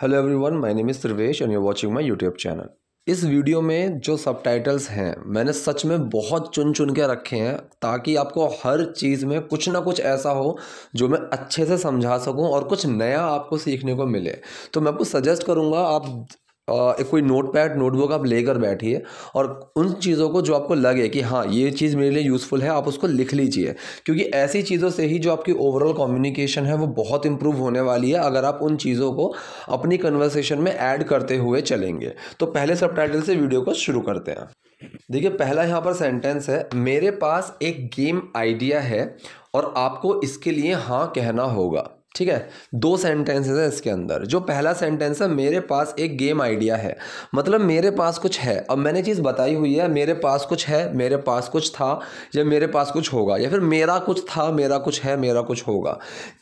Hello everyone my name is Trivesh and you watching my YouTube channel इस video में जो subtitles हैं मैंने सच में बहुत चुन चुन के रखे हैं ताकि आपको हर चीज़ में कुछ ना कुछ ऐसा हो जो मैं अच्छे से समझा सकूं और कुछ नया आपको सीखने को मिले तो मैं आपको सजेस्ट करूंगा आप एक कोई नोट पैड नोटबुक आप लेकर बैठिए और उन चीज़ों को जो आपको लगे कि हाँ ये चीज़ मेरे लिए यूज़फुल है आप उसको लिख लीजिए क्योंकि ऐसी चीज़ों से ही जो आपकी ओवरऑल कम्युनिकेशन है वो बहुत इंप्रूव होने वाली है अगर आप उन चीज़ों को अपनी कन्वर्सेशन में ऐड करते हुए चलेंगे तो पहले सब से वीडियो को शुरू करते हैं देखिए पहला यहाँ पर सेंटेंस है मेरे पास एक गेम आइडिया है और आपको इसके लिए हाँ कहना होगा ठीक है दो सेंटेंसेस हैं इसके अंदर जो पहला सेंटेंस है मेरे पास एक गेम आइडिया है मतलब मेरे पास कुछ है अब मैंने चीज़ बताई हुई है मेरे पास कुछ है मेरे पास कुछ था या मेरे पास कुछ होगा या फिर मेरा कुछ था मेरा कुछ है मेरा कुछ होगा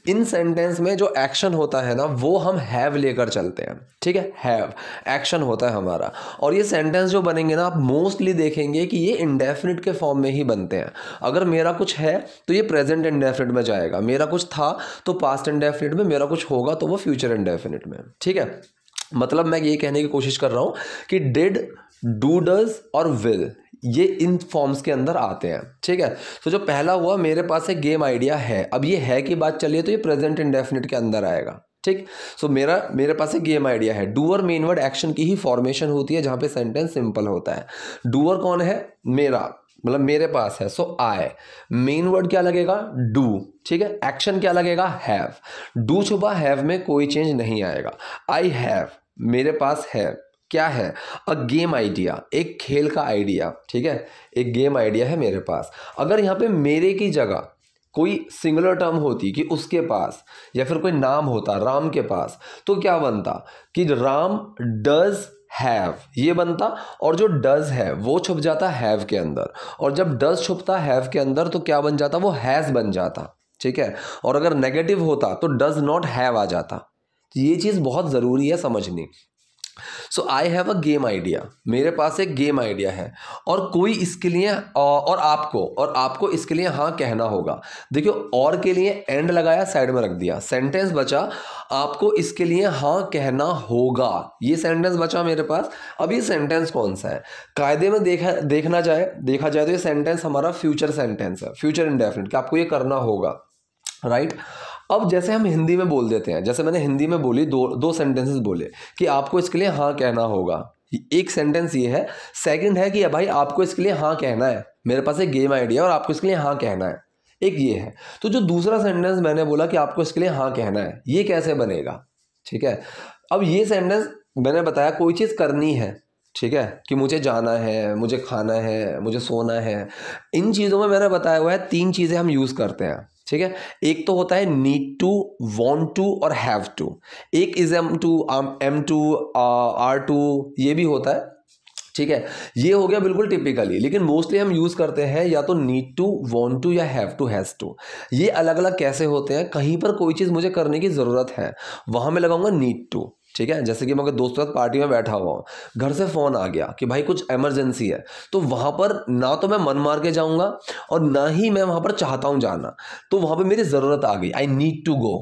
इन सेंटेंस में जो एक्शन होता है ना वो हम हैव लेकर चलते हैं ठीक है हैव एक्शन होता है हमारा और ये सेंटेंस जो बनेंगे ना आप मोस्टली देखेंगे कि ये इंडेफिनिट के फॉर्म में ही बनते हैं अगर मेरा कुछ है तो ये प्रेजेंट इंडेफिनिट में जाएगा मेरा कुछ था तो पास्ट इनडेफिनिट में मेरा कुछ होगा तो वो फ्यूचर इनडेफिनिट में ठीक है मतलब मैं ये कहने की कोशिश कर रहा हूँ कि डिड डू डज और विल ये इन फॉर्म्स के अंदर आते हैं ठीक है तो जो पहला हुआ मेरे पास एक गेम आइडिया है अब ये है की बात चलिए तो ये प्रेजेंट इंडेफिनिट के अंदर आएगा ठीक सो so, मेरा मेरे पास एक गेम आइडिया है डूअर मेन वर्ड एक्शन की ही फॉर्मेशन होती है जहाँ पे सेंटेंस सिंपल होता है डूअर कौन है मेरा मतलब मेरे पास है सो आई मेन वर्ड क्या लगेगा डू ठीक है एक्शन क्या लगेगा हैव डू छुपा हैव में कोई चेंज नहीं आएगा आई हैव मेरे पास है क्या है अ गेम आइडिया एक खेल का आइडिया ठीक है एक गेम आइडिया है मेरे पास अगर यहाँ पे मेरे की जगह कोई सिंगुलर टर्म होती कि उसके पास या फिर कोई नाम होता राम के पास तो क्या बनता कि राम डज हैव ये बनता और जो डज है वो छुप जाता हैव के अंदर और जब डज छुपता हैव के अंदर तो क्या बन जाता वो हैज़ बन जाता ठीक है और अगर नेगेटिव होता तो डज नॉट हैव आ जाता तो ये चीज़ बहुत ज़रूरी है समझनी so I have a game idea मेरे पास एक गेम आइडिया है और कोई इसके लिए और आपको और आपको इसके लिए हाँ कहना होगा देखियो और के लिए एंड लगाया साइड में रख दिया सेंटेंस बचा आपको इसके लिए हाँ कहना होगा ये सेंटेंस बचा मेरे पास अब ये सेंटेंस कौन सा है कायदे में देखा देखना जाए देखा जाए तो ये सेंटेंस हमारा फ्यूचर सेंटेंस है फ्यूचर इंडेफिनिट कि आपको ये करना होगा राइट अब जैसे हम हिंदी में बोल देते हैं जैसे मैंने हिंदी में बोली दो दो सेंटेंसेस बोले कि आपको इसके लिए हाँ कहना होगा एक सेंटेंस ये है सेकंड है कि भाई आपको इसके लिए हाँ कहना है मेरे पास एक गेम आइडिया और आपको इसके लिए हाँ कहना है एक ये है तो जो दूसरा सेंटेंस मैंने बोला कि आपको इसके लिए हाँ कहना है ये कैसे बनेगा ठीक है अब ये सेंटेंस मैंने बताया कोई चीज़ करनी है ठीक है कि मुझे जाना है मुझे खाना है मुझे सोना है इन चीज़ों में मैंने बताया हुआ है तीन चीज़ें हम यूज़ करते हैं ठीक है एक तो होता है नीड टू वॉन्ट टू और हैव टू एक is am to am to are to ये भी होता है ठीक है ये हो गया बिल्कुल टिपिकली लेकिन मोस्टली हम यूज़ करते हैं या तो नीड टू वॉन्ट टू या हैव टू हैज़ टू ये अलग अलग कैसे होते हैं कहीं पर कोई चीज़ मुझे करने की ज़रूरत है वहां मैं लगाऊंगा नीड टू ठीक है जैसे कि मैं दोस्तों के साथ पार्टी में बैठा हुआ हूँ घर से फ़ोन आ गया कि भाई कुछ एमरजेंसी है तो वहाँ पर ना तो मैं मन मार के जाऊँगा और ना ही मैं वहाँ पर चाहता हूँ जाना तो वहाँ पर मेरी ज़रूरत आ गई आई नीड टू गो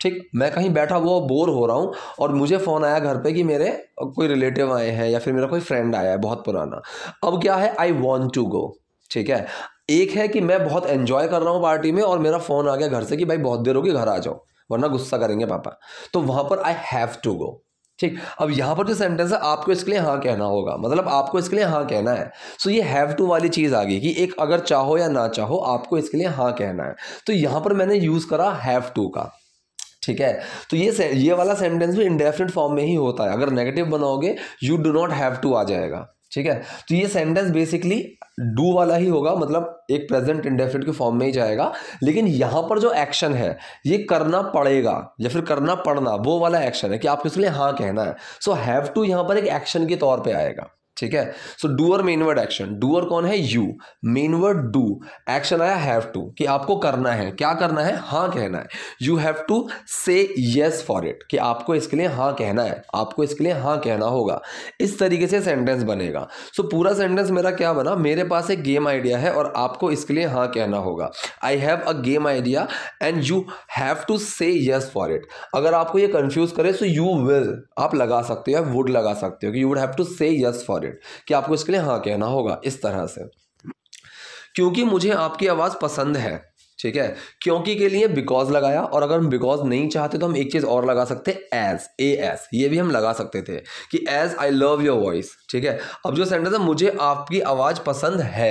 ठीक मैं कहीं बैठा हुआ बोर हो रहा हूँ और मुझे फ़ोन आया घर पे कि मेरे कोई रिलेटिव आए हैं या फिर मेरा कोई फ्रेंड आया है बहुत पुराना अब क्या है आई वॉन्ट टू गो ठीक है एक है कि मैं बहुत एन्जॉय कर रहा हूँ पार्टी में और मेरा फ़ोन आ गया घर से कि भाई बहुत देर होगी घर आ जाओ वरना गुस्सा करेंगे पापा तो वहां पर आई हैव टू गो ठीक अब यहाँ पर जो सेंटेंस है आपको इसके लिए हाँ कहना होगा मतलब आपको इसके लिए हाँ कहना है सो ये हैव टू वाली चीज़ आ गई कि एक अगर चाहो या ना चाहो आपको इसके लिए हाँ कहना है तो यहां पर मैंने यूज़ करा हैव टू का ठीक है तो ये ये वाला सेंटेंस भी इंडेफिनेट फॉर्म में ही होता है अगर नेगेटिव बनाओगे you do not have to आ जाएगा ठीक है तो ये सेंटेंस बेसिकली डू वाला ही होगा मतलब एक प्रेजेंट इंडेफिनेट के फॉर्म में ही जाएगा लेकिन यहां पर जो एक्शन है ये करना पड़ेगा या फिर करना पड़ना वो वाला एक्शन है कि आपको इसलिए हाँ कहना है सो हैव टू यहां पर एक एक्शन के तौर पे आएगा ठीक है so doer main word action doer कौन है यू मेनवर्ड डू एक्शन आया हैव टू कि आपको करना है क्या करना है हाँ कहना है you have to say yes for it कि आपको इसके लिए हाँ कहना है आपको इसके लिए हाँ कहना होगा इस तरीके से सेंटेंस बनेगा सो so, पूरा सेंटेंस मेरा क्या बना मेरे पास एक गेम आइडिया है और आपको इसके लिए हाँ कहना होगा I have a game idea and you have to say yes for it अगर आपको ये कन्फ्यूज करे सो यू विल आप लगा सकते हो या वुड लगा सकते हो कि you would have to say yes for it important कि आपको इसके लिए हाँ कहना होगा इस तरह से क्योंकि मुझे आपकी आवाज़ पसंद है ठीक है क्योंकि के लिए बिकॉज लगाया और अगर हम बिकॉज नहीं चाहते तो हम एक चीज़ और लगा सकते एज ए एस ये भी हम लगा सकते थे कि as I love your voice ठीक है अब जो सेंटेंस है मुझे आपकी आवाज़ पसंद है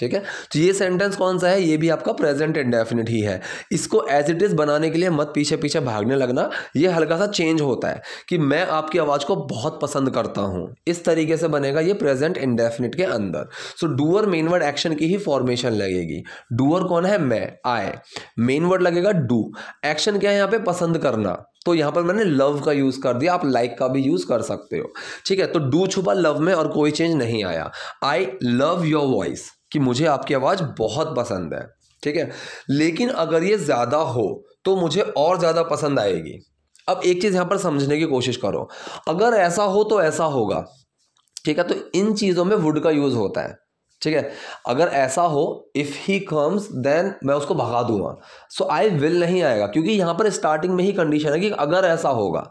ठीक है तो ये सेंटेंस कौन सा है ये भी आपका प्रेजेंट इंडेफिनिट ही है इसको एज इट इज़ बनाने के लिए मत पीछे पीछे भागने लगना ये हल्का सा चेंज होता है कि मैं आपकी आवाज़ को बहुत पसंद करता हूं इस तरीके से बनेगा ये प्रेजेंट इंडेफिनिट के अंदर सो डूअर मेनवर्ड एक्शन की ही फॉर्मेशन लगेगी डूअर कौन है मैं आए मेनवर्ड लगेगा डू एक्शन क्या है यहाँ पे पसंद करना तो यहां पर मैंने लव का यूज़ कर दिया आप लाइक like का भी यूज़ कर सकते हो ठीक है तो डू छुपा लव में और कोई चेंज नहीं आया आई लव योर वॉइस कि मुझे आपकी आवाज़ बहुत पसंद है ठीक है लेकिन अगर ये ज़्यादा हो तो मुझे और ज़्यादा पसंद आएगी अब एक चीज़ यहाँ पर समझने की कोशिश करो अगर ऐसा हो तो ऐसा होगा ठीक है तो इन चीज़ों में वुड का यूज़ होता है ठीक है अगर ऐसा हो इफ़ ही कम्स देन मैं उसको भगा दूंगा सो आई विल नहीं आएगा क्योंकि यहां पर स्टार्टिंग में ही कंडीशन है कि अगर ऐसा होगा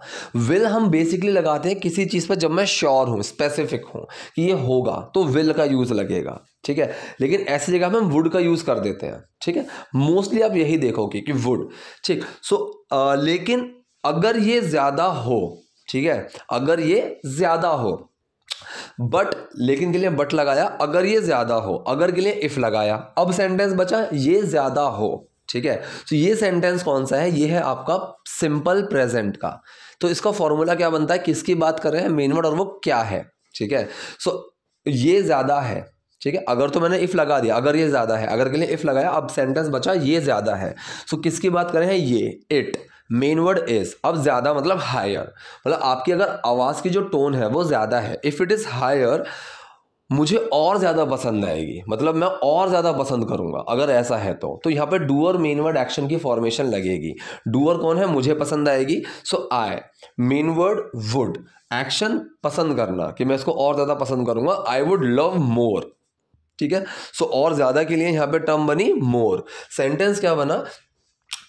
विल हम बेसिकली लगाते हैं किसी चीज़ पर जब मैं श्योर हूं स्पेसिफिक हूं कि ये होगा तो विल का यूज़ लगेगा ठीक है लेकिन ऐसी जगह में हम वुड का यूज़ कर देते हैं ठीक है मोस्टली आप यही देखोगे कि वुड ठीक सो लेकिन अगर ये ज़्यादा हो ठीक है अगर ये ज़्यादा हो बट लेकिन के लिए बट लगाया अगर ये ज़्यादा हो अगर के लिए इफ़ लगाया अब सेंटेंस बचा ये ज़्यादा हो ठीक है तो ये सेंटेंस कौन सा है ये है आपका सिंपल प्रेजेंट का तो इसका फॉर्मूला क्या बनता है किसकी बात कर रहे हैं मेन वर्ड और वो क्या है ठीक है सो ये ज़्यादा है ठीक है अगर तो मैंने इफ़ लगा दिया अगर ये ज़्यादा है अगर के लिए इफ़ लगाया अब सेंटेंस बचा ये ज़्यादा है सो किसकी बात करें हैं ये इट मेन वर्ड इज़ अब ज़्यादा मतलब हायर मतलब आपकी अगर आवाज़ की जो टोन है वो ज़्यादा है इफ़ इट इज़ हायर मुझे और ज़्यादा पसंद आएगी मतलब मैं और ज़्यादा पसंद करूँगा अगर ऐसा है तो तो यहाँ पे डूअर मेनवर्ड एक्शन की फॉर्मेशन लगेगी डूअर कौन है मुझे पसंद आएगी so I main word would action पसंद करना कि मैं इसको और ज़्यादा पसंद करूंगा आई वुड लव मोर ठीक है सो और ज़्यादा के लिए यहाँ पे टर्म बनी मोर सेंटेंस क्या बना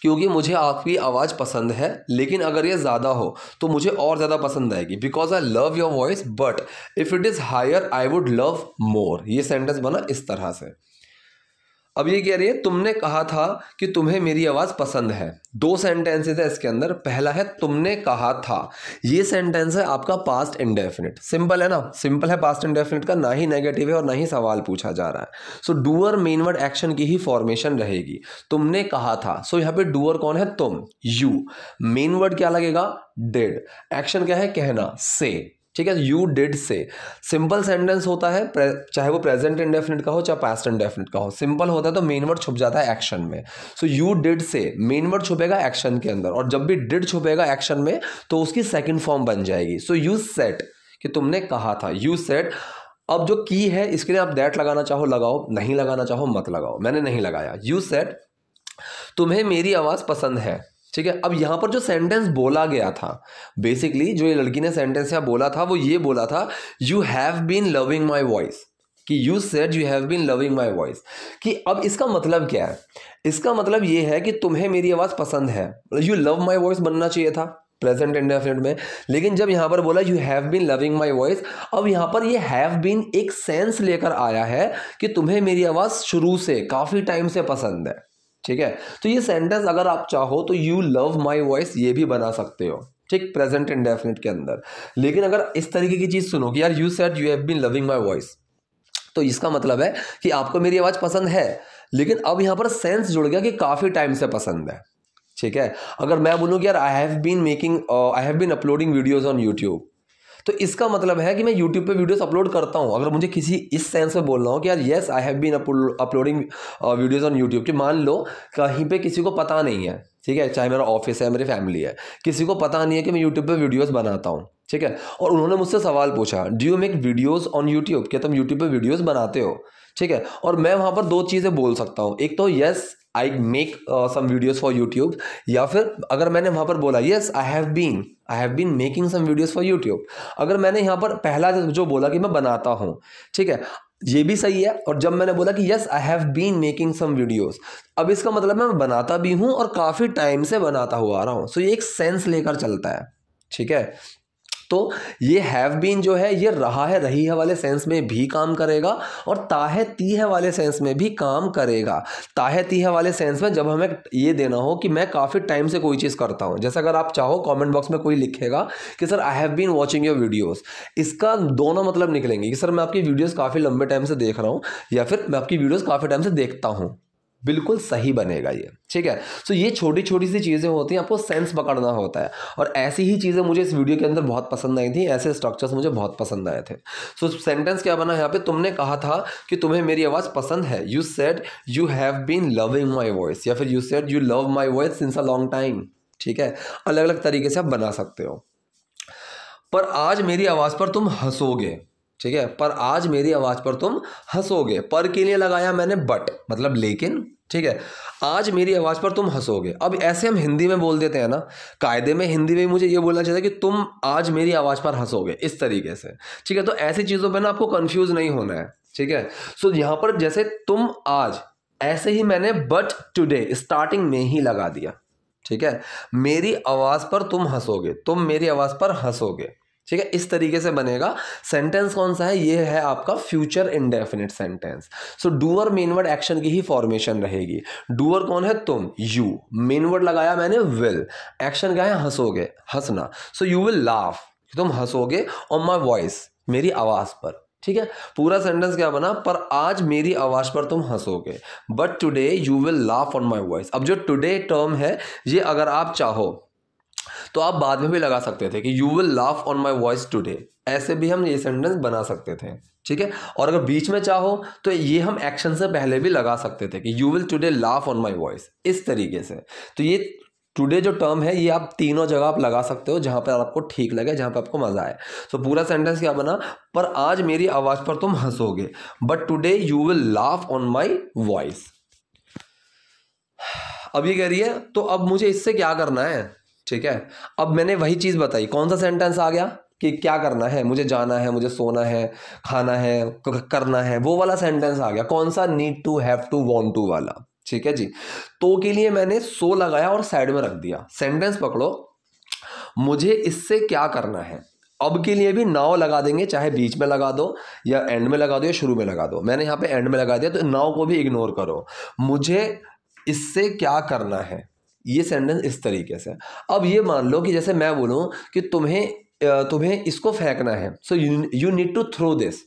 क्योंकि मुझे आपकी आवाज़ पसंद है लेकिन अगर ये ज़्यादा हो तो मुझे और ज़्यादा पसंद आएगी because I love your voice but if it is higher I would love more ये सेंटेंस बना इस तरह से अब ये कह रही है तुमने कहा था कि तुम्हें मेरी आवाज़ पसंद है दो सेंटेंसेस है इसके अंदर पहला है तुमने कहा था ये सेंटेंस है आपका पास्ट इंडेफिनिट सिंपल है ना सिंपल है पास्ट इंडेफिनिट का ना ही नेगेटिव है और ना ही सवाल पूछा जा रहा है सो डूअर मेनवर्ड एक्शन की ही फॉर्मेशन रहेगी तुमने कहा था सो so, पर डूअर कौन है तुम यू मेन वर्ड क्या लगेगा डेड एक्शन क्या है कहना से ठीक है you did say simple sentence होता है चाहे वो प्रेजेंट इंडेफिनिट का हो चाहे पास्ट इंडेफिनिट का हो सिंपल होता है तो मेन वर्ड छुप जाता है एक्शन में so you did say main word छुपेगा एक्शन के अंदर और जब भी डिड छुपेगा एक्शन में तो उसकी सेकेंड फॉर्म बन जाएगी सो यू सेट कि तुमने कहा था यू सेट अब जो की है इसके लिए आप दैट लगाना चाहो लगाओ नहीं लगाना चाहो मत लगाओ मैंने नहीं लगाया यू सेट तुम्हें मेरी आवाज़ पसंद है ठीक है अब यहाँ पर जो सेंटेंस बोला गया था बेसिकली जो ये लड़की ने सेंटेंस यहाँ बोला था वो ये बोला था you have been loving my voice कि you said you have been loving my voice कि अब इसका मतलब क्या है इसका मतलब ये है कि तुम्हें मेरी आवाज़ पसंद है यू लव माई वॉइस बनना चाहिए था प्रेजेंट इंडेफिनेट में लेकिन जब यहाँ पर बोला you have been loving my voice अब यहाँ पर ये हैव बीन एक सेंस लेकर आया है कि तुम्हें मेरी आवाज़ शुरू से काफ़ी टाइम से पसंद है ठीक है तो ये सेंटेंस अगर आप चाहो तो यू लव माई वॉइस ये भी बना सकते हो ठीक प्रेजेंट एंड डेफिनेट के अंदर लेकिन अगर इस तरीके की चीज़ सुनो कि यार you said you have been loving my voice तो इसका मतलब है कि आपको मेरी आवाज़ पसंद है लेकिन अब यहां पर सेंस जुड़ गया कि काफ़ी टाइम से पसंद है ठीक है अगर मैं बोलूँ कि यार I have been making I have been uploading videos on YouTube तो इसका मतलब है कि मैं यूट्यूब पे वीडियोस अपलोड करता हूँ अगर मुझे किसी इस सेंस में बोल रहा हूँ कि यार yes I have been uploading videos on YouTube कि मान लो कहीं पे किसी को पता नहीं है ठीक है चाहे मेरा ऑफिस है मेरी फैमिली है किसी को पता नहीं है कि मैं यूट्यूब पर वीडियोज़ बनाता हूँ ठीक है और उन्होंने मुझसे सवाल पूछा do you make videos on YouTube क्या तुम यूट्यूब पर वीडियोज़ बनाते हो ठीक है और मैं वहाँ पर दो चीज़ें बोल सकता हूँ एक तो yes I make some videos for YouTube या फिर अगर मैंने वहाँ पर बोला yes I have been I have been making some videos for YouTube अगर मैंने यहाँ पर पहला जो बोला कि मैं बनाता हूँ ठीक है ये भी सही है और जब मैंने बोला कि yes I have been making some videos अब इसका मतलब मैं बनाता भी हूँ और काफ़ी टाइम से बनाता हुआ आ रहा हूँ सो so ये एक सेंस लेकर चलता है ठीक है तो ये हैव बीन जो है ये रहा है रही है वाले सेंस में भी काम करेगा और ताहे ती है वाले सेंस में भी काम करेगा ताहे ती है वाले सेंस में जब हमें ये देना हो कि मैं काफ़ी टाइम से कोई चीज़ करता हूँ जैसे अगर आप चाहो कमेंट बॉक्स में कोई लिखेगा कि sir I have been watching your videos इसका दोनों मतलब निकलेंगे कि सर मैं आपकी वीडियोज़ काफ़ी लंबे टाइम से देख रहा हूँ या फिर मैं आपकी वीडियोज़ काफ़ी टाइम से देखता हूँ बिल्कुल सही बनेगा ये ठीक है सो ये छोटी छोटी सी चीज़ें होती हैं आपको सेंस पकड़ना होता है और ऐसी ही चीज़ें मुझे इस वीडियो के अंदर बहुत पसंद आई थी ऐसे स्ट्रक्चर्स मुझे बहुत पसंद आए थे सो so, सेंटेंस क्या बना यहाँ पे तुमने कहा था कि तुम्हें मेरी आवाज़ पसंद है you said you have been loving my voice या फिर you said you love my voice since a long time ठीक है अलग अलग तरीके से आप बना सकते हो पर आज मेरी आवाज़ पर तुम हंसोगे ठीक है पर आज मेरी आवाज़ पर तुम हंसोगे पर के लिए लगाया मैंने बट मतलब लेकिन ठीक है आज मेरी आवाज़ पर तुम हंसोगे अब ऐसे हम हिंदी में बोल देते हैं ना कायदे में हिंदी में मुझे ये बोलना चाहिए कि तुम आज मेरी आवाज़ पर हंसोगे इस तरीके से ठीक है तो ऐसी चीज़ों पर ना आपको कन्फ्यूज़ नहीं होना है ठीक है सो यहाँ पर जैसे तुम आज ऐसे ही मैंने बट टुडे स्टार्टिंग में ही लगा दिया ठीक है मेरी आवाज़ पर तुम हंसोगे तुम मेरी आवाज़ पर हंसोगे ठीक है इस तरीके से बनेगा सेंटेंस कौन सा है ये है आपका future indefinite sentence so doer main word action की ही फॉर्मेशन रहेगी डूअर कौन है तुम यू मेनवर्ड लगाया मैंने विल एक्शन क्या है हंसोगे हंसना सो यू विल लाफ तुम हंसोगे और माई वॉइस मेरी आवाज़ पर ठीक है पूरा सेंटेंस क्या बना पर आज मेरी आवाज़ पर तुम हंसोगे but today you will laugh on my voice अब जो टुडे टर्म है ये अगर आप चाहो तो आप बाद में भी लगा सकते थे कि you will laugh on my voice today ऐसे भी हम ये सेंटेंस बना सकते थे ठीक है और अगर बीच में चाहो तो ये हम एक्शन से पहले भी लगा सकते थे कि you will today laugh on my voice इस तरीके से तो ये टुडे जो टर्म है ये आप तीनों जगह आप लगा सकते हो जहाँ पर आपको ठीक लगे जहाँ पर आपको मज़ा आए तो so, पूरा सेंटेंस क्या बना पर आज मेरी आवाज़ पर तुम हंसोगे but today you will laugh on my voice अब ये कह रही है तो अब मुझे इससे क्या करना है ठीक है अब मैंने वही चीज़ बताई कौन सा सेंटेंस आ गया कि क्या करना है मुझे जाना है मुझे सोना है खाना है करना है वो वाला सेंटेंस आ गया कौन सा need to have to want to वाला ठीक है जी तो के लिए मैंने सो लगाया और साइड में रख दिया सेंटेंस पकड़ो मुझे इससे क्या करना है अब के लिए भी नाव लगा देंगे चाहे बीच में लगा दो या एंड में लगा दो या शुरू में लगा दो मैंने यहाँ पे एंड में लगा दिया तो नाव को भी इग्नोर करो मुझे इससे क्या करना है ये सेंटेंस इस तरीके से अब ये मान लो कि जैसे मैं बोलूँ कि तुम्हें तुम्हें इसको फेंकना है so you need to throw this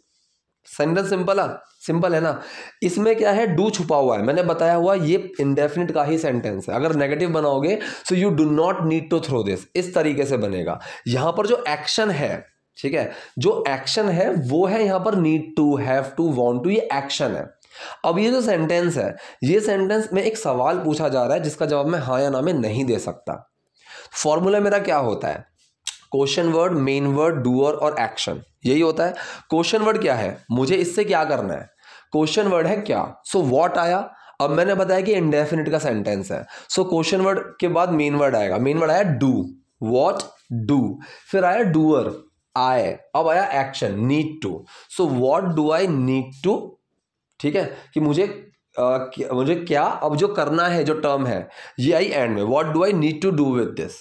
sentence simple है सिंपल है ना इसमें क्या है डू छुपा हुआ है मैंने बताया हुआ ये इनडेफिनिट का ही सेंटेंस है अगर नेगेटिव बनाओगे so you do not need to throw this इस तरीके से बनेगा यहाँ पर जो एक्शन है ठीक है जो एक्शन है वो है यहाँ पर need to have to want to ये एक्शन है अब ये जो सेंटेंस है ये सेंटेंस में एक सवाल पूछा जा रहा है जिसका जवाब मैं हाँ या ना में नहीं दे सकता फॉर्मूला मेरा क्या होता है question word main word doer और एक्शन यही होता है क्वेश्चन वर्ड क्या है मुझे इससे क्या करना है क्वेश्चन वर्ड है क्या सो so, वॉट आया अब मैंने बताया कि इंडेफिनिट का सेंटेंस है सो क्वेश्चन वर्ड के बाद मेन वर्ड आएगा मेन वर्ड आया डू वॉट डू फिर आया डूअर आए अब आया action need to so what do I need to ठीक है कि मुझे आ, मुझे क्या अब जो करना है जो टर्म है ये आई एंड में what do I need to do with this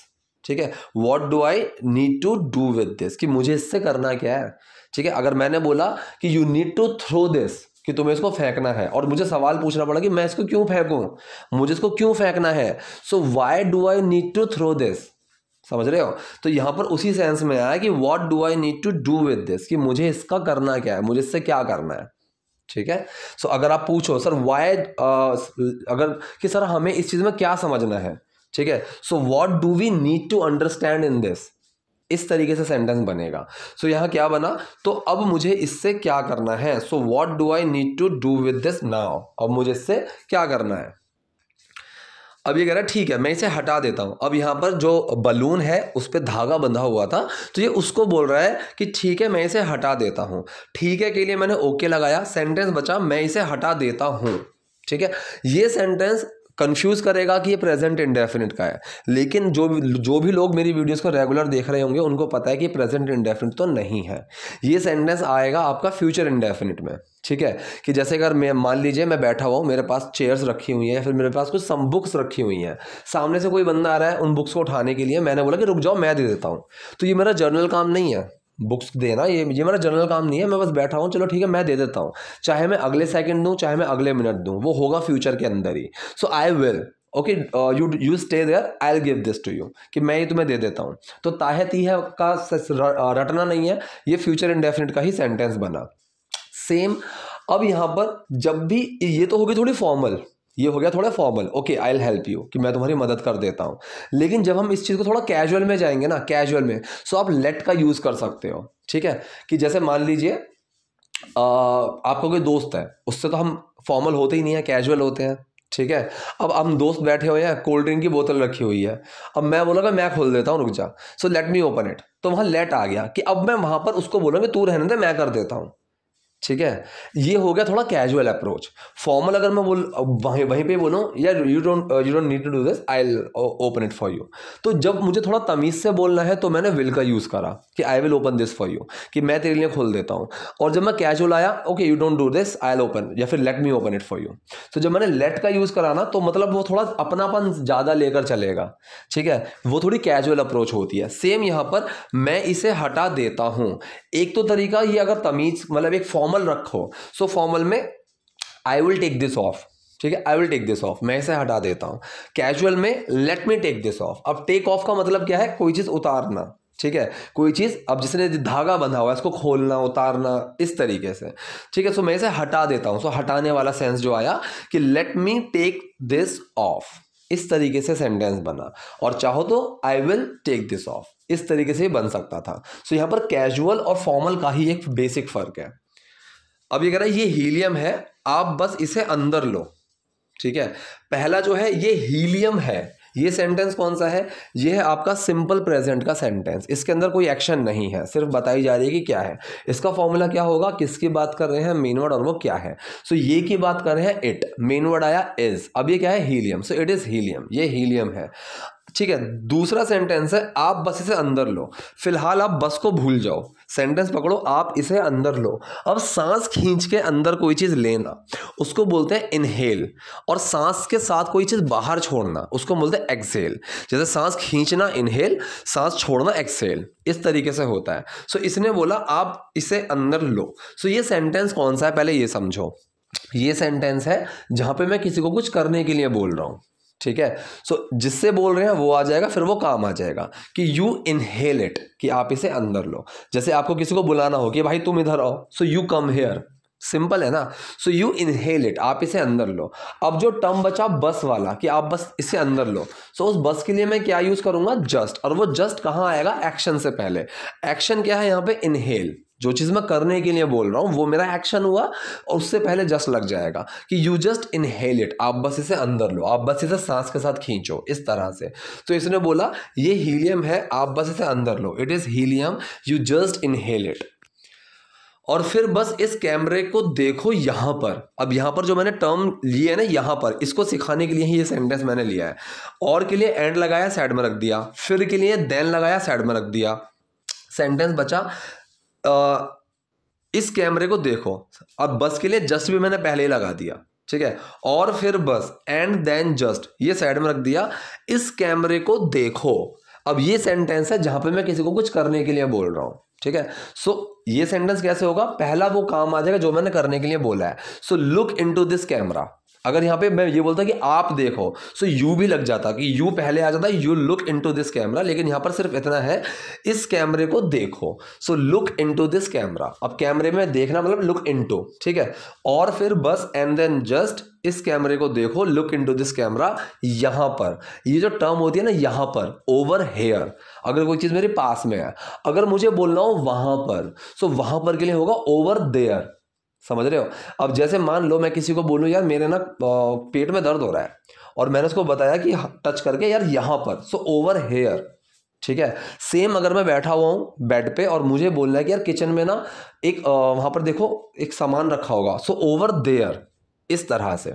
ठीक है what do I need to do with this कि मुझे इससे करना क्या है ठीक है अगर मैंने बोला कि you need to throw this कि तुम्हें इसको फेंकना है और मुझे सवाल पूछना पड़ा कि मैं इसको क्यों फेंकूं मुझे इसको क्यों फेंकना है so why do I need to throw this समझ रहे हो तो यहां पर उसी सेंस में आया कि what do I need to do with this कि मुझे इसका करना क्या है मुझे इससे क्या करना है ठीक है सो so, अगर आप पूछो सर वाई uh, अगर कि सर हमें इस चीज़ में क्या समझना है ठीक है so what do we need to understand in this इस तरीके से सेंटेंस बनेगा सो so, यहाँ क्या बना तो अब मुझे इससे क्या करना है so what do I need to do with this now अब मुझे इससे क्या करना है अब ये कह रहा है ठीक है मैं इसे हटा देता हूँ अब यहाँ पर जो बलून है उस पर धागा बंधा हुआ था तो ये उसको बोल रहा है कि ठीक है मैं इसे हटा देता हूँ ठीक है के लिए मैंने ओके लगाया सेंटेंस बचा मैं इसे हटा देता हूँ ठीक है ये सेंटेंस कंफ्यूज करेगा कि ये प्रेजेंट इंडेफिनिट का है लेकिन जो जो भी लोग मेरी वीडियोस को रेगुलर देख रहे होंगे उनको पता है कि प्रेजेंट इंडेफिनिट तो नहीं है ये सेंटेंस आएगा आपका फ्यूचर इंडेफिनिट में ठीक है कि जैसे अगर मैं मान लीजिए मैं बैठा हुआ हूँ मेरे पास चेयर्स रखी हुई हैं या फिर मेरे पास कुछ सम बुक्स रखी हुई हैं सामने से कोई बंदा आ रहा है उन बुक्स को उठाने के लिए मैंने बोला कि रुक जाओ मैं दे देता हूँ तो ये मेरा जर्नल काम नहीं है बुक्स देना ये ये मेरा जनरल काम नहीं है मैं बस बैठा हूँ चलो ठीक है मैं दे देता हूँ चाहे मैं अगले सेकंड दूँ चाहे मैं अगले मिनट दूँ वो होगा फ्यूचर के अंदर ही so I will okay you you stay there I give this to you कि मैं ये तुम्हें दे देता हूँ तो ताहे है का रटना नहीं है ये फ्यूचर इंडेफिनिट का ही सेंटेंस बना सेम अब यहाँ पर जब भी ये तो होगी थोड़ी फॉर्मल ये हो गया थोड़ा formal okay I'll help you कि मैं तुम्हारी मदद कर देता हूँ लेकिन जब हम इस चीज़ को थोड़ा कैजुअल में जाएंगे ना कैजुअल में सो आप लेट का यूज़ कर सकते हो ठीक है कि जैसे मान लीजिए आपका कोई दोस्त है उससे तो हम फॉर्मल होते ही नहीं है कैजुअल होते हैं ठीक है अब हम दोस्त बैठे हुए हैं कोल्ड ड्रिंक की बोतल रखी हुई है अब मैं बोलूँगा मैं खोल देता हूँ रुक जा so let me open it तो वहाँ लेट आ गया कि अब मैं वहाँ पर उसको बोलूँगा तू रहने दे मैं कर देता हूँ ठीक है ये हो गया थोड़ा कैजुअल अप्रोच फॉर्मल अगर मैं बोल वहीं वहीं पे बोलूँ या you don't you don't need to do this I open it for you तो जब मुझे थोड़ा तमीज़ से बोलना है तो मैंने विल का यूज़ करा कि I will open this for you कि मैं तेरे लिए खोल देता हूँ और जब मैं कैजुअल आया okay you don't do this I'll open या फिर let me open it for you तो जब मैंने लेट का यूज़ करा ना तो मतलब वो थोड़ा अपनापन ज़्यादा लेकर चलेगा ठीक है वो थोड़ी कैजुअल अप्रोच होती है सेम यहाँ पर मैं इसे हटा देता हूँ एक तो तरीका ये अगर तमीज मतलब एक फॉर्मल रखो सो फॉर्मल में I will take this off ठीक है I will take this off मैं इसे हटा देता हूँ कैजुअल में let me take this off अब टेक ऑफ का मतलब क्या है कोई चीज़ उतारना ठीक है कोई चीज़ अब जिसने धागा बंधा हुआ है इसको खोलना उतारना इस तरीके से ठीक है सो मैं इसे हटा देता हूँ सो हटाने वाला सेंस जो आया कि let me take this off इस तरीके से सेंटेंस बना और चाहो तो I will take this off इस तरीके से बन सकता था सो यहाँ पर कैजुअल और फॉर्मल का ही एक बेसिक फ़र्क है अब ये कह रहा है ये हीलियम है आप बस इसे अंदर लो ठीक है पहला जो है ये हीलियम है ये सेंटेंस कौन सा है ये है आपका सिंपल प्रेजेंट का सेंटेंस इसके अंदर कोई एक्शन नहीं है सिर्फ बताई जा रही है कि क्या है इसका फॉर्मूला क्या होगा किसकी बात कर रहे हैं मेन वर्ड और वो क्या है सो so, ये की बात कर रहे हैं इट मेन वर्ड आया इज अब ये क्या है helium so it is helium ये हीलियम है ठीक है दूसरा सेंटेंस है आप बस इसे अंदर लो फिलहाल आप बस को भूल जाओ सेंटेंस पकड़ो आप इसे अंदर लो अब सांस खींच के अंदर कोई चीज़ लेना उसको बोलते हैं इनहेल और सांस के साथ कोई चीज़ बाहर छोड़ना उसको बोलते हैं एक्सेल जैसे सांस खींचना इनहेल सांस छोड़ना एक्सेल इस तरीके से होता है सो so, इसने बोला आप इसे अंदर लो सो so, ये सेंटेंस कौन सा है पहले ये समझो ये सेंटेंस है जहां पे मैं किसी को कुछ करने के लिए बोल रहा हूं ठीक है सो so, जिससे बोल रहे हैं वो आ जाएगा फिर वो काम आ जाएगा कि यू इनहेल इट कि आप इसे अंदर लो जैसे आपको किसी को बुलाना हो कि भाई तुम इधर आओ so you come here simple है ना सो यू इनहेल इट आप इसे अंदर लो अब जो टर्म बचा बस वाला कि आप बस इसे अंदर लो सो so, उस बस के लिए मैं क्या यूज़ करूंगा जस्ट और वो जस्ट कहाँ आएगा एक्शन से पहले एक्शन क्या है यहाँ पे इनहेल जो चीज़ मैं करने के लिए बोल रहा हूँ वो मेरा एक्शन हुआ और उससे पहले जस्ट लग जाएगा कि यू जस्ट इनहेल इट आप बस इसे अंदर लो आप बस इसे सांस के साथ खींचो इस तरह से तो इसने बोला ये हीलियम है आप बस इसे अंदर लो it is helium you just inhale it और फिर बस इस कैमरे को देखो यहां पर अब यहां पर जो मैंने टर्म लिए है ना यहां पर इसको सिखाने के लिए ही ये सेंटेंस मैंने लिया है और के लिए एंड लगाया साइड में रख दिया फिर के लिए देन लगाया साइड में रख दिया सेंटेंस बचा इस कैमरे को देखो अब बस के लिए जस्ट भी मैंने पहले ही लगा दिया ठीक है और फिर बस एंड देन जस्ट ये साइड में रख दिया इस कैमरे को देखो अब ये सेंटेंस है जहां पे मैं किसी को कुछ करने के लिए बोल रहा हूं ठीक है सो so, ये सेंटेंस कैसे होगा पहला वो काम आ जाएगा जो मैंने करने के लिए बोला है so look into this camera अगर यहाँ पे मैं ये बोलता कि आप देखो सो यू भी लग जाता कि यू पहले आ जाता you look into this camera लेकिन यहाँ पर सिर्फ इतना है इस कैमरे को देखो so look into this camera अब कैमरे में देखना मतलब लुक इनटू ठीक है और फिर बस एंड देन जस्ट इस कैमरे को देखो लुक इनटू दिस कैमरा यहाँ पर ये जो टर्म होती है ना यहाँ पर ओवर हेयर अगर कोई चीज़ मेरे पास में है अगर मुझे बोलना हो वहाँ पर सो so वहाँ पर के लिए होगा ओवर देयर समझ रहे हो अब जैसे मान लो मैं किसी को बोलूँ यार मेरे ना पेट में दर्द हो रहा है और मैंने उसको बताया कि टच करके यार यहाँ पर सो ओवर हेयर ठीक है सेम अगर मैं बैठा हुआ हूँ बेड पे और मुझे बोलना है कि यार किचन में ना एक वहाँ पर देखो एक सामान रखा होगा सो ओवर देयर इस तरह से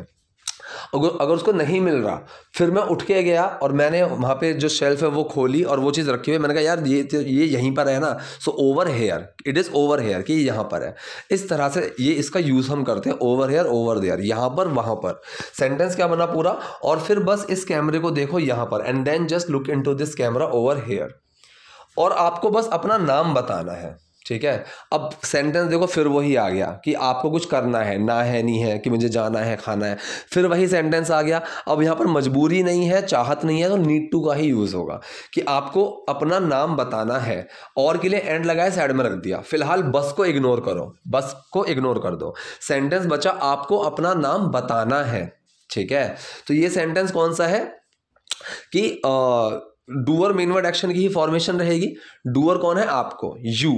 अगर अगर उसको नहीं मिल रहा फिर मैं उठ के गया और मैंने वहाँ पे जो शेल्फ है वो खोली और वो चीज़ रखी हुई मैंने कहा यार ये तो, ये यहीं पर है ना so over here it is over here कि यहाँ पर है इस तरह से ये इसका यूज़ हम करते हैं ओवर हेयर ओवर देयर यहाँ पर वहाँ पर सेंटेंस क्या बना पूरा और फिर बस इस कैमरे को देखो यहाँ पर and then just look in this camera over here और आपको बस अपना नाम बताना है ठीक है अब सेंटेंस देखो फिर वही आ गया कि आपको कुछ करना है ना है नहीं है कि मुझे जाना है खाना है फिर वही सेंटेंस आ गया अब यहाँ पर मजबूरी नहीं है चाहत नहीं है तो नीड टू का ही यूज़ होगा कि आपको अपना नाम बताना है और के लिए एंड लगाए साइड में रख दिया फिलहाल बस को इग्नोर करो बस को इग्नोर कर दो सेंटेंस बचा आपको अपना नाम बताना है ठीक है तो ये सेंटेंस कौन सा है कि आ, डूअर मेनवर्ड एक्शन की ही फॉर्मेशन रहेगी डूअर कौन है आपको यू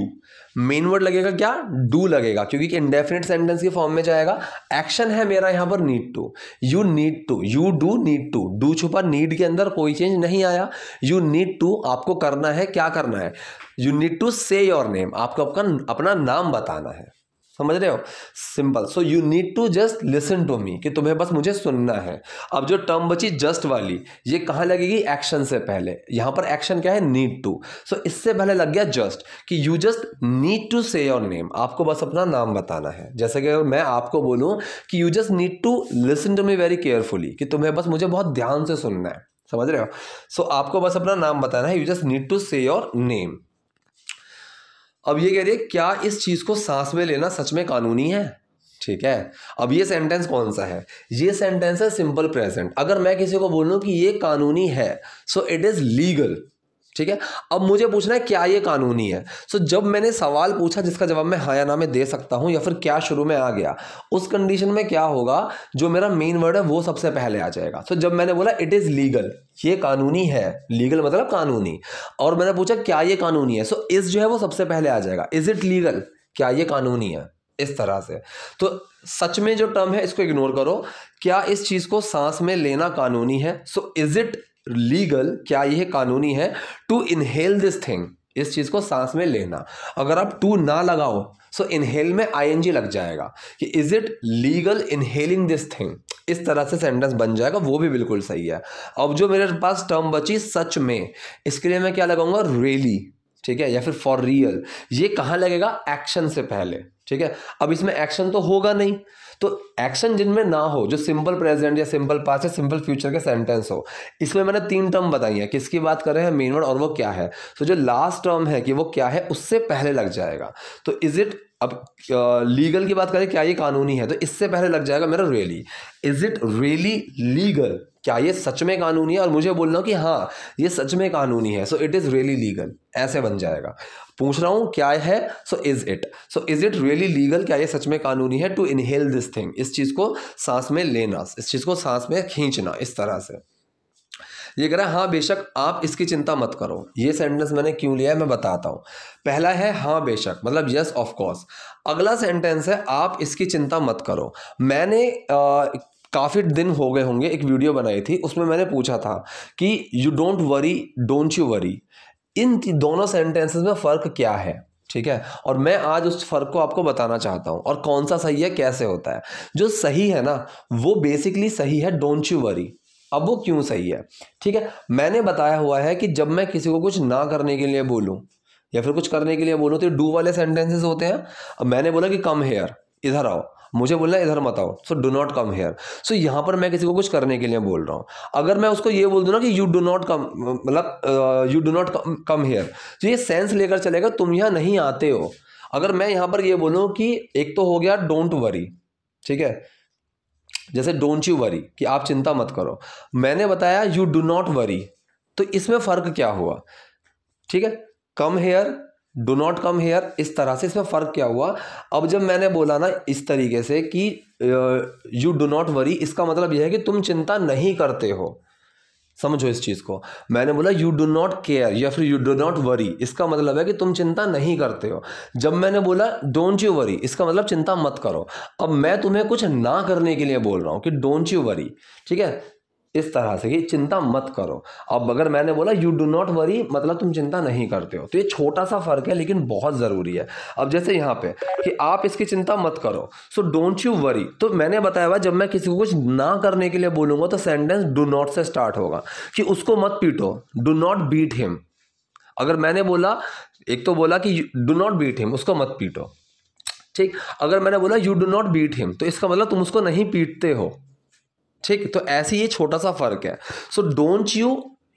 मेनवर्ड लगेगा क्या डू लगेगा क्योंकि इनडेफिनेट सेंटेंस के फॉर्म में जाएगा एक्शन है मेरा यहाँ पर need to you need to you do need to do छुपा नीड के अंदर कोई चेंज नहीं आया यू नीड टू आपको करना है क्या करना है you need to say your name आपको आपका अपना नाम बताना है समझ रहे हो simple so you need to just listen to me कि तुम्हें बस मुझे सुनना है अब जो टर्म बची जस्ट वाली ये कहाँ लगेगी एक्शन से पहले यहाँ पर एक्शन क्या है नीड टू सो इससे पहले लग गया जस्ट कि you just need to say your name आपको बस अपना नाम बताना है जैसे कि मैं आपको बोलूँ कि you just need to listen to me very carefully कि तुम्हें बस मुझे बहुत ध्यान से सुनना है समझ रहे हो सो so, आपको बस अपना नाम बताना है you just need to say your name अब ये कह रही है क्या इस चीज़ को सांस में लेना सच में कानूनी है ठीक है अब ये सेंटेंस कौन सा है ये सेंटेंस है सिंपल प्रेजेंट अगर मैं किसी को बोलूं कि ये कानूनी है सो इट इज़ लीगल ठीक है अब मुझे पूछना है क्या ये कानूनी है सो जब मैंने सवाल पूछा जिसका जवाब मैं हाँ या ना में दे सकता हूँ या फिर क्या शुरू में आ गया उस कंडीशन में क्या होगा जो मेरा मेन वर्ड है वो सबसे पहले आ जाएगा सो जब मैंने बोला इट इज़ लीगल ये कानूनी है लीगल मतलब कानूनी और मैंने पूछा क्या ये कानूनी है सो इस जो है वो सबसे पहले आ जाएगा इज़ इट लीगल क्या ये कानूनी है इस तरह से तो सच में जो टर्म है इसको इग्नोर करो क्या इस चीज़ को सांस में लेना कानूनी है सो इज़ इट लीगल क्या यह कानूनी है टू इनहेल दिस थिंग इस चीज़ को सांस में लेना अगर आप टू ना लगाओ सो so इनहेल में आईएनजी लग जाएगा कि is it legal inhaling this thing इस तरह से सेंटेंस बन जाएगा वो भी बिल्कुल सही है अब जो मेरे पास टर्म बची सच में इसके लिए मैं क्या लगाऊंगा रियली ठीक है या फिर फॉर रियल ये कहां लगेगा एक्शन से पहले ठीक है अब इसमें एक्शन तो होगा नहीं तो एक्शन जिनमें ना हो जो सिंपल प्रेजेंट या सिंपल पास या सिंपल फ्यूचर के सेंटेंस हो इसमें मैंने तीन टर्म बताई हैं किसकी बात कर रहे हैं मेन वर्ड और वो क्या है तो जो लास्ट टर्म है कि वो क्या है उससे पहले लग जाएगा तो इज़ इट अब लीगल की बात करें क्या ये कानूनी है तो इससे पहले लग जाएगा मेरा really is it really legal क्या ये सच में कानूनी है और मुझे बोलना कि हाँ ये सच में कानूनी है so it is really legal ऐसे बन जाएगा पूछ रहा हूँ क्या है so is it so is it really legal क्या ये सच में कानूनी है टू इनहेल दिस थिंग इस चीज़ को सांस में लेना इस चीज़ को सांस में खींचना इस तरह से ये कह रहा है हाँ बेशक आप इसकी चिंता मत करो ये सेंटेंस मैंने क्यों लिया है मैं बताता हूँ पहला है हाँ बेशक मतलब यस ऑफ कोर्स अगला सेंटेंस है आप इसकी चिंता मत करो मैंने आ, काफ़ी दिन हो गए होंगे एक वीडियो बनाई थी उसमें मैंने पूछा था कि you don't worry don't you worry इन दोनों सेंटेंसेस में फ़र्क क्या है ठीक है और मैं आज उस फ़र्क को आपको बताना चाहता हूँ और कौन सा सही है कैसे होता है जो सही है ना वो बेसिकली सही है डोंट यू वरी अब वो क्यों सही है ठीक है मैंने बताया हुआ है कि जब मैं किसी को कुछ ना करने के लिए बोलूँ या फिर कुछ करने के लिए बोलूँ तो डू वाले सेंटेंसेस होते हैं अब मैंने बोला कि कम हेयर इधर आओ मुझे बोलना इधर मत आओ so do not come here so यहाँ पर मैं किसी को कुछ करने के लिए बोल रहा हूँ अगर मैं उसको ये बोल दूँ ना कि यू डो नॉट कम मतलब you do not come here तो ये सेंस लेकर चलेगा तुम यहाँ नहीं आते हो अगर मैं यहाँ पर ये बोलूँ कि एक तो हो गया डोंट वरी ठीक है जैसे डोंट यू वरी कि आप चिंता मत करो मैंने बताया यू डू नॉट वरी तो इसमें फ़र्क क्या हुआ ठीक है come here do not come here इस तरह से इसमें फ़र्क क्या हुआ अब जब मैंने बोला ना इस तरीके से कि यू डो नॉट वरी इसका मतलब यह है कि तुम चिंता नहीं करते हो समझो इस चीज़ को मैंने बोला यू डो नॉट केयर या फिर यू डो नॉट वरी इसका मतलब है कि तुम चिंता नहीं करते हो जब मैंने बोला डोंट यू वरी इसका मतलब चिंता मत करो अब मैं तुम्हें कुछ ना करने के लिए बोल रहा हूँ कि डोंट यू वरी ठीक है इस तरह से कि चिंता मत करो अब अगर मैंने बोला यू डू नॉट वरी मतलब तुम चिंता नहीं करते हो तो ये छोटा सा फर्क है लेकिन बहुत ज़रूरी है अब जैसे यहाँ पे कि आप इसकी चिंता मत करो सो डोंट यू वरी तो मैंने बताया हुआ जब मैं किसी को कुछ ना करने के लिए बोलूँगा तो सेंटेंस डू नॉट से स्टार्ट होगा कि उसको मत पीटो डू नॉट बीट हिम अगर मैंने बोला एक तो बोला कि डू नॉट बीट हिम उसको मत पीटो ठीक अगर मैंने बोला you do not beat him तो इसका मतलब तुम उसको नहीं पीटते हो ठीक तो ऐसे ये छोटा सा फर्क है so don't you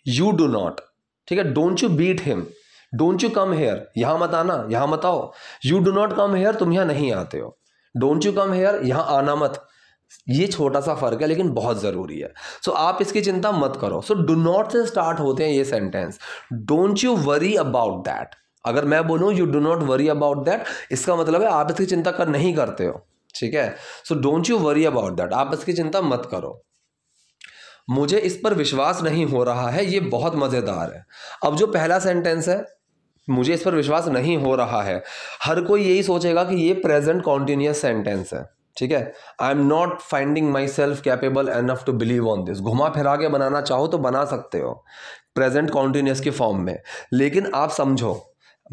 you do not ठीक है don't you beat him don't you come here यहां मत आना यहां मत आओ you do not come here तुम यहां नहीं आते हो डोंट यू कम हेयर यहां आना मत ये छोटा सा फर्क है लेकिन बहुत ज़रूरी है सो so, आप इसकी चिंता मत करो सो डू नॉट से स्टार्ट होते हैं ये sentence don't you worry about that अगर मैं बोलूँ you do not worry about that इसका मतलब है आप इसकी चिंता कर नहीं करते हो ठीक है so don't you worry about that आप इसकी चिंता मत करो मुझे इस पर विश्वास नहीं हो रहा है ये बहुत मज़ेदार है अब जो पहला सेंटेंस है मुझे इस पर विश्वास नहीं हो रहा है हर कोई यही सोचेगा कि ये प्रेजेंट कॉन्टीन्यूस सेंटेंस है ठीक है I am not finding myself capable enough to believe on this घुमा फिरा के बनाना चाहो तो बना सकते हो प्रेजेंट कॉन्टीन्यूस के फॉर्म में लेकिन आप समझो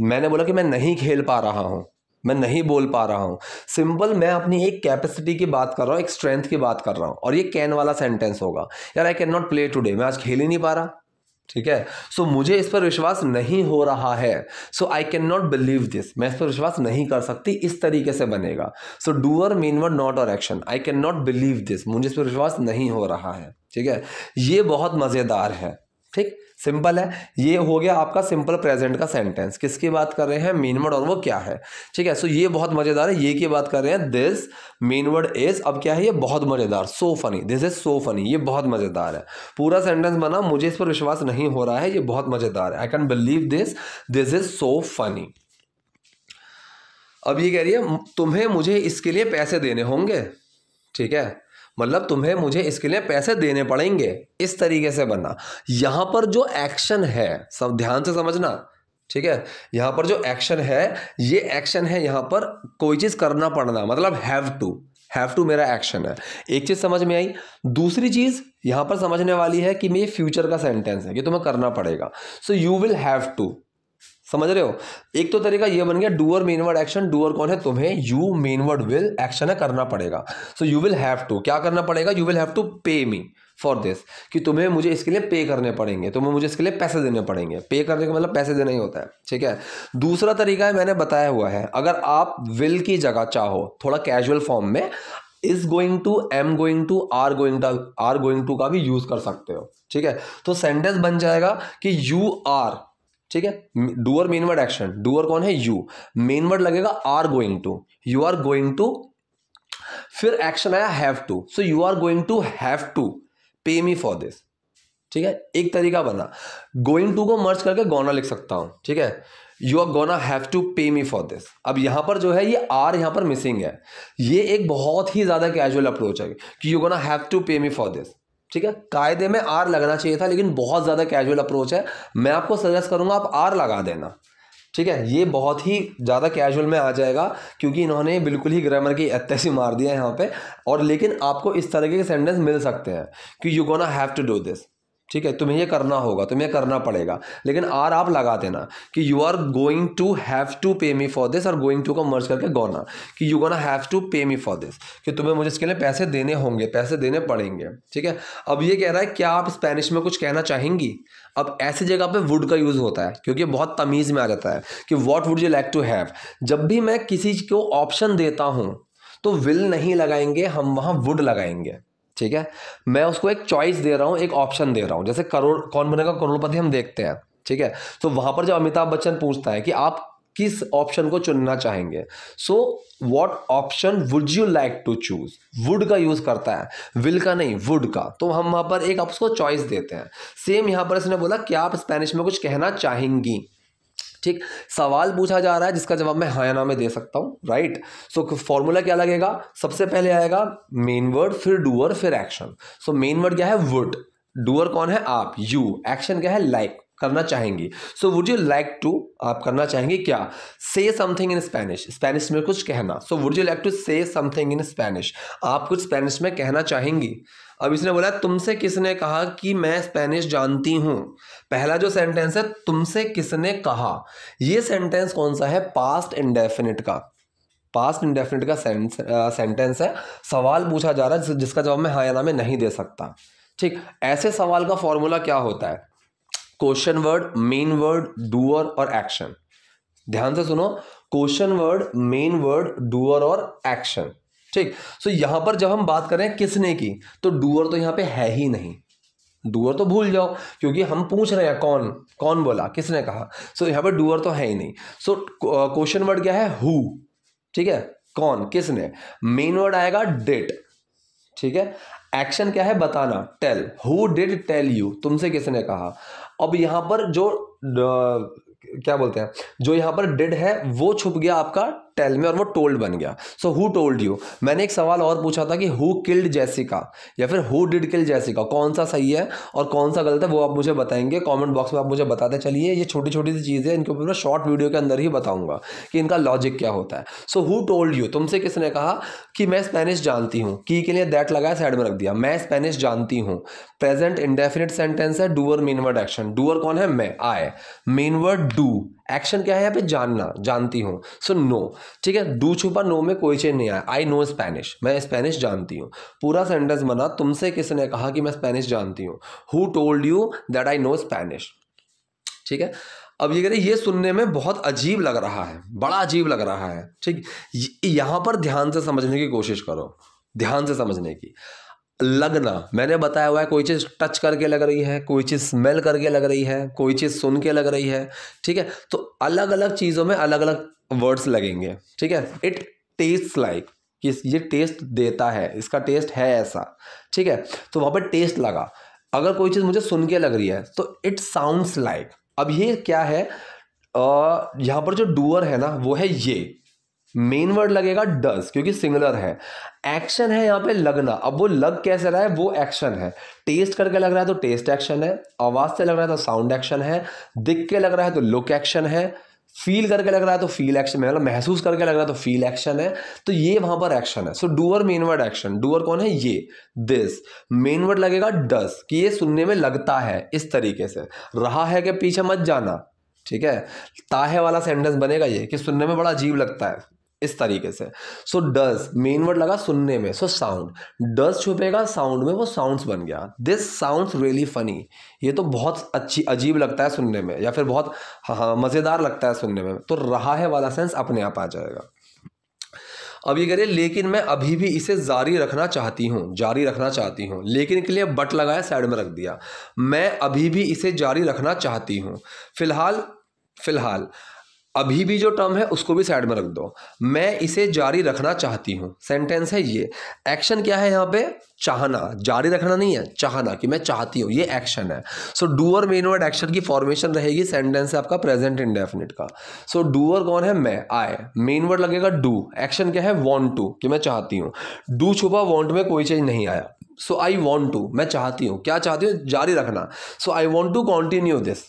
मैंने बोला कि मैं नहीं खेल पा रहा हूँ मैं नहीं बोल पा रहा हूँ सिंपल मैं अपनी एक कैपेसिटी की बात कर रहा हूँ एक स्ट्रेंथ की बात कर रहा हूँ और ये कैन वाला सेंटेंस होगा यार I can not play today मैं आज खेल ही नहीं पा रहा ठीक है सो so, मुझे इस पर विश्वास नहीं हो रहा है so I can not believe this मैं इस पर विश्वास नहीं कर सकती इस तरीके से बनेगा so doer main verb not और action I can not believe this मुझे इस पर विश्वास नहीं हो रहा है ठीक है ये बहुत मज़ेदार है ठीक सिंपल है ये हो गया आपका सिंपल प्रेजेंट का सेंटेंस किसकी बात कर रहे हैं मेन वर्ड और वो क्या है ठीक है सो ये बहुत मज़ेदार है ये की बात कर रहे हैं दिस मेन वर्ड इज अब क्या है ये बहुत मज़ेदार so funny this is so funny ये बहुत मज़ेदार है पूरा सेंटेंस बना मुझे इस पर विश्वास नहीं हो रहा है ये बहुत मज़ेदार है I can believe this this is so funny अब ये कह रही है तुम्हें मुझे इसके लिए पैसे देने होंगे ठीक है मतलब तुम्हें मुझे इसके लिए पैसे देने पड़ेंगे इस तरीके से बनना यहां पर जो एक्शन है सब ध्यान से समझना ठीक है यहां पर जो एक्शन है ये एक्शन है यहां पर कोई चीज़ करना पड़ना मतलब हैव टू हैव टू मेरा एक्शन है एक चीज़ समझ में आई दूसरी चीज़ यहां पर समझने वाली है कि ये फ्यूचर का सेंटेंस है कि तुम्हें करना पड़ेगा so you will have to समझ रहे हो एक तो तरीका ये बन गया डूअर मेनवर्ड एक्शन डूअर कौन है तुम्हें यू मेनवर्ड विल एक्शन है करना पड़ेगा so you will have to क्या करना पड़ेगा you will have to pay me for this कि तुम्हें मुझे इसके लिए पे करने पड़ेंगे तुम्हें मुझे इसके लिए पैसे देने पड़ेंगे पे करने का मतलब पैसे देना ही होता है ठीक है दूसरा तरीका है मैंने बताया हुआ है अगर आप विल की जगह चाहो थोड़ा कैजुअल फॉर्म में is going to am going to are going to are going to का भी यूज कर सकते हो ठीक है तो सेंटेंस बन जाएगा कि यू आर ठीक है डूअर मेनवर्ड एक्शन डूअर कौन है यू मेनवर्ड लगेगा are going to you are going to फिर एक्शन आया have to so you are going to have to pay me for this ठीक है एक तरीका बना गोइंग टू को मर्ज करके गोना लिख सकता हूं ठीक है you are gonna have to pay me for this अब यहां पर जो है ये आर यहां पर मिसिंग है ये एक बहुत ही ज़्यादा कैजुअल अप्रोच है कि you gonna have to pay me for this ठीक है कायदे में आर लगना चाहिए था लेकिन बहुत ज़्यादा कैजुअल अप्रोच है मैं आपको सजेस्ट करूँगा आप आर लगा देना ठीक है ये बहुत ही ज़्यादा कैजुअल में आ जाएगा क्योंकि इन्होंने बिल्कुल ही ग्रामर की अत्यसी मार दिया है यहाँ पे और लेकिन आपको इस तरीके के सेंटेंस मिल सकते हैं कि you gonna have to do this ठीक है तुम्हें ये करना होगा तुम्हें करना पड़ेगा लेकिन आर आप लगा देना कि you are going to have to pay me for this और गोइंग टू का मर्ज करके गोना कि you gonna have to pay me for this कि तुम्हें मुझे इसके लिए पैसे देने होंगे पैसे देने पड़ेंगे ठीक है अब ये कह रहा है क्या आप स्पेनिश में कुछ कहना चाहेंगी अब ऐसी जगह पे वुड का यूज़ होता है क्योंकि बहुत तमीज़ में आ जाता है कि what would you like to have जब भी मैं किसी को ऑप्शन देता हूँ तो विल नहीं लगाएंगे हम वहाँ वुड लगाएंगे ठीक है मैं उसको एक चॉइस दे रहा हूँ एक ऑप्शन दे रहा हूँ जैसे करोड़ कौन बनेगा करोड़पति हम देखते हैं ठीक है तो वहाँ पर जब अमिताभ बच्चन पूछता है कि आप किस ऑप्शन को चुनना चाहेंगे so what option would you like to choose would का यूज करता है विल का नहीं वुड का तो हम वहां पर एक आप उसको चॉइस देते हैं सेम यहां पर इसने बोला क्या आप स्पेनिश में कुछ कहना चाहेंगी ठीक सवाल पूछा जा रहा है जिसका जवाब मैं हाँ में दे सकता हूँ राइट सो फॉर्मूला क्या लगेगा सबसे पहले आएगा मेन वर्ड फिर डूअर फिर एक्शन सो मेन वर्ड क्या है वुड डूअर कौन है आप यू एक्शन क्या है लाइक like. करना चाहेंगे so would you like to आप करना चाहेंगे क्या से समथिंग इन स्पेनिश स्पेनिश में कुछ कहना so would you like to say something in Spanish आप कुछ स्पेनिश में कहना चाहेंगी अब इसने बोला तुमसे किसने कहा कि मैं स्पेनिश जानती हूँ पहला जो सेंटेंस है तुमसे किसने कहा ये सेंटेंस कौन सा है पास्ट इंडेफिनिट का पास्ट इंडेफिनिट का सेंटेंस है सवाल पूछा जा रहा है जिसका जवाब मैं हाँ या ना में नहीं दे सकता ठीक ऐसे सवाल का फॉर्मूला क्या होता है question word main word doer और एक्शन ध्यान से सुनो question word main word doer और एक्शन ठीक सो यहां पर जब हम बात करें किसने की तो डूअर तो यहां पे है ही नहीं डूअर तो भूल जाओ क्योंकि हम पूछ रहे हैं कौन कौन बोला किसने कहा सो so, यहां पर डूअर तो है ही नहीं सो क्वेश्चन वर्ड क्या है हु ठीक है कौन किसने मेन वर्ड आएगा डेट ठीक है एक्शन क्या है बताना tell who did tell you तुमसे किसने कहा अब यहां पर जो क्या बोलते हैं जो यहां पर डेड है वो छुप गया आपका टेल में और वो टोल्ड बन गया सो हु टोल्ड यू मैंने एक सवाल और पूछा था कि हु किल्ड जैसिका या फिर हु डिड किल जैसिका कौन सा सही है और कौन सा गलत है वो आप मुझे बताएंगे कमेंट बॉक्स में आप मुझे बताते चलिए ये छोटी छोटी सी चीज़ें इनके ऊपर मैं शॉर्ट वीडियो के अंदर ही बताऊंगा कि इनका लॉजिक क्या होता है सो हु टोल्ड यू तुमसे किसने कहा कि मैं स्पेनिश जानती हूँ की के लिए दैट लगाया साइड में रख दिया मैं स्पेनिश जानती हूँ प्रेजेंट इंडेफिनिट सेंटेंस है डूअर मीनवर्ड एक्शन डूअर कौन है मैं आए मीनवर्ड डू एक्शन क्या है यहाँ पे जानना जानती हूँ सो नो ठीक है डू छुपा नो में कोई चेंज नहीं आया आई नो स्पेनिश मैं स्पेनिश जानती हूँ पूरा सेंटेंस बना तुमसे किसने कहा कि मैं स्पेनिश जानती हूँ who told you that I know Spanish ठीक है अब ये कह रहे ये सुनने में बहुत अजीब लग रहा है बड़ा अजीब लग रहा है ठीक यहाँ पर ध्यान से समझने की कोशिश करो ध्यान से समझने की लगना मैंने बताया हुआ है कोई चीज़ टच करके लग रही है कोई चीज़ स्मेल करके लग रही है कोई चीज़ सुन के लग रही है ठीक है तो अलग अलग चीज़ों में अलग अलग वर्ड्स लगेंगे ठीक है इट टेस्ट लाइक कि ये टेस्ट देता है इसका टेस्ट है ऐसा ठीक है तो वहाँ पर टेस्ट लगा अगर कोई चीज़ मुझे सुन के लग रही है तो इट साउंड्स लाइक अब ये क्या है यहाँ पर जो डूअर है ना वो है ये मेन वर्ड लगेगा डज क्योंकि सिंगुलर है एक्शन है यहाँ पे लगना अब वो लग कैसे रहा है वो एक्शन है टेस्ट करके लग रहा है तो टेस्ट एक्शन है आवाज़ से लग रहा है तो साउंड एक्शन है दिख के लग रहा है तो लुक एक्शन है फील करके लग रहा है तो फील एक्शन मतलब महसूस करके लग रहा है तो फील एक्शन है तो ये वहां पर एक्शन है so doer main word action doer कौन है ये दिस मेन वर्ड लगेगा डस कि ये सुनने में लगता है इस तरीके से रहा है कि पीछे मत जाना ठीक है ताहे वाला सेंटेंस बनेगा ये कि सुनने में बड़ा अजीब लगता है इस तरीके से सो डज मेन वर्ड लगा सुनने में सो साउंड डज छुपेगा साउंड में वो साउंड्स बन गया दिस साउंड्स रियली फनी ये तो बहुत अच्छी अजीब लगता है सुनने में या फिर बहुत हाँ मज़ेदार लगता है सुनने में तो रहा है वाला सेंस अपने आप आ जाएगा अब ये करिए लेकिन मैं अभी भी इसे जारी रखना चाहती हूँ जारी रखना चाहती हूँ लेकिन के लिए बट लगाया साइड में रख दिया मैं अभी भी इसे जारी रखना चाहती हूँ फिलहाल फिलहाल अभी भी जो टर्म है उसको भी साइड में रख दो मैं इसे जारी रखना चाहती हूँ सेंटेंस है ये एक्शन क्या है यहाँ पे चाहना जारी रखना नहीं है चाहना कि मैं चाहती हूँ ये एक्शन है so doer main word action की फॉर्मेशन रहेगी सेंटेंस है आपका प्रेजेंट इंडेफिनिट का सो डूअर कौन है मैं आई मेन वर्ड लगेगा डू एक्शन क्या है वॉन्ट टू कि मैं चाहती हूँ डू छुपा वॉन्ट में कोई चीज़ नहीं आया सो आई वॉन्ट टू मैं चाहती हूँ क्या चाहती हूँ जारी रखना so I want to continue this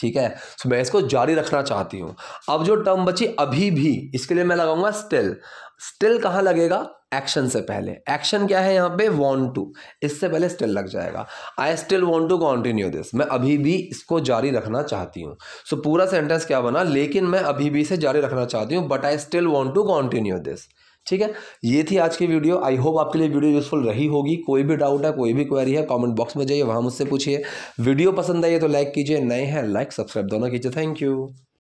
ठीक है सो मैं इसको जारी रखना चाहती हूँ अब जो टर्म बची अभी भी इसके लिए मैं लगाऊंगा स्टिल स्टिल कहाँ लगेगा एक्शन से पहले एक्शन क्या है यहाँ पे वॉन्ट टू इससे पहले स्टिल लग जाएगा I still want to continue this मैं अभी भी इसको जारी रखना चाहती हूँ सो so, पूरा सेंटेंस क्या बना लेकिन मैं अभी भी इसे जारी रखना चाहती हूँ but I still want to continue this ठीक है ये थी आज की वीडियो आई होप आपके लिए वीडियो यूज़फुल रही होगी कोई भी डाउट है कोई भी क्वेरी है कमेंट बॉक्स में जाइए वहाँ मुझसे पूछिए वीडियो पसंद आई तो लाइक कीजिए नए हैं लाइक सब्सक्राइब दोनों कीजिए थैंक यू